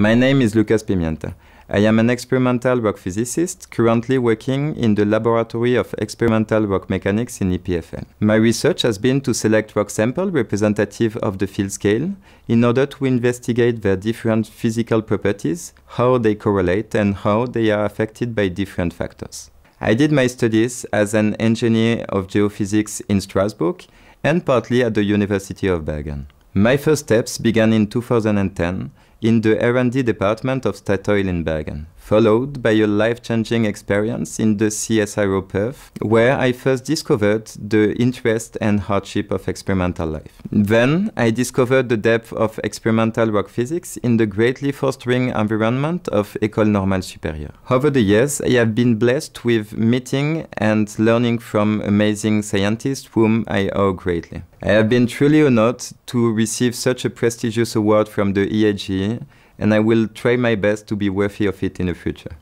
My name is Lucas Pimienta. I am an experimental rock physicist currently working in the Laboratory of Experimental Rock Mechanics in EPFL. My research has been to select rock samples representative of the field scale in order to investigate their different physical properties, how they correlate, and how they are affected by different factors. I did my studies as an engineer of geophysics in Strasbourg and partly at the University of Bergen. My first steps began in 2010 in the R&D department of Statoil in Bergen, followed by a life-changing experience in the CSIRO Perth, where I first discovered the interest and hardship of experimental life. Then I discovered the depth of experimental rock physics in the greatly fostering environment of École Normale Supérieure. Over the years, I have been blessed with meeting and learning from amazing scientists whom I owe greatly. I have been truly honored to receive such a prestigious award from the EAGE and I will try my best to be worthy of it in the future.